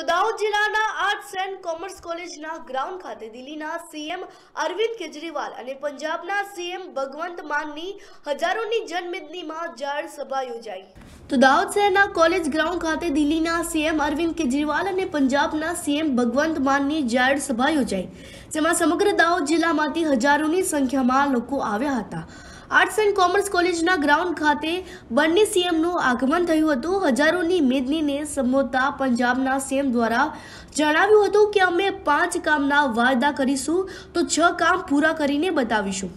તો દાહોદ જિલ્લાના arts and commerce કોલેજના ગ્રાઉન્ડ ખાતે દિલ્હીના સીએમ અરવિંદ કેજરીવાલ અને પંજાબના સીએમ ભગવંત માનની હજારોની જનમેદનીમાં જાહેર સભા યોજાઈ તો દાહોદ શહેરના કોલેજ ગ્રાઉન્ડ ખાતે દિલ્હીના સીએમ અરવિંદ કેજરીવાલ અને પંજાબના સીએમ ભગવંત માનની જાહેર સભા યોજાઈ જેમાં સમગ્ર દાહોદ જિલ્લામાંથી હજારોની સંખ્યામાં લોકો આવ્યા હતા આર્ટસ એન્ડ કોમર્સ કોલેજના ગ્રાઉન્ડ ખાતે બંને સીએમનું આગમન થયું હતું હજારોની મેદનીને સંબોધતા પંજાબના સીએમ દ્વારા જણાવ્યું હતું કે અમે પાંચ કામના વાયદા કરીશું તો છ કામ પૂરા કરીને બતાવીશું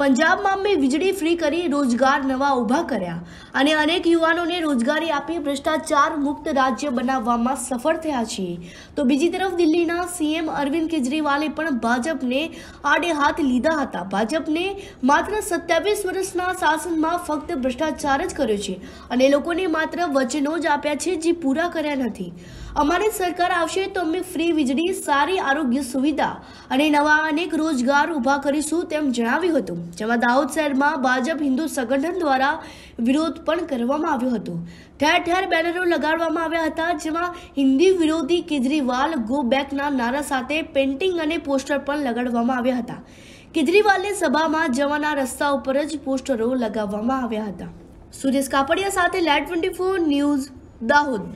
પંજાબમાં મેં વીજળી ફ્રી કરી રોજગાર નવા ઊભા કર્યા અને અનેક યુવાનોને રોજગારી આપી ભ્રષ્ટાચાર મુક્ત રાજ્ય બનાવવામાં સફળ થયા છે તો બીજી તરફ દિલ્હીના સીએમ અરવિંદ કેજરીવાલે પણ ભાજપને આડે હાથ લીધા હતા ભાજપને માત્ર સત્યાવીસ વર્ષના શાસનમાં ફક્ત ભ્રષ્ટાચાર જ કર્યો છે અને લોકોને માત્ર વચનો જ આપ્યા છે જે પૂરા કર્યા નથી અમારી સરકાર આવશે તો અમે ફ્રી વીજળી સારી આરોગ્ય સુવિધા અને નવા અનેક રોજગાર ઊભા કરીશું તેમ જણાવ્યું હતું જેમાં દાહોદ શહેરમાં ભાજપ હિન્દુ સંગઠન દ્વારા વિરોધ પણ કરવામાં આવ્યો હતો ઠેર ઠેર બેનરો લગાડવામાં આવ્યા હતા જેમાં હિન્દી વિરોધી કેજરીવાલ ગો બેકના નારા સાથે પેન્ટિંગ અને પોસ્ટર પણ લગાડવામાં આવ્યા હતા કેજરીવાલને સભામાં જવાના રસ્તા ઉપર જ પોસ્ટરો લગાવવામાં આવ્યા હતા સુરેશ કાપડિયા સાથે light twenty four news Dahod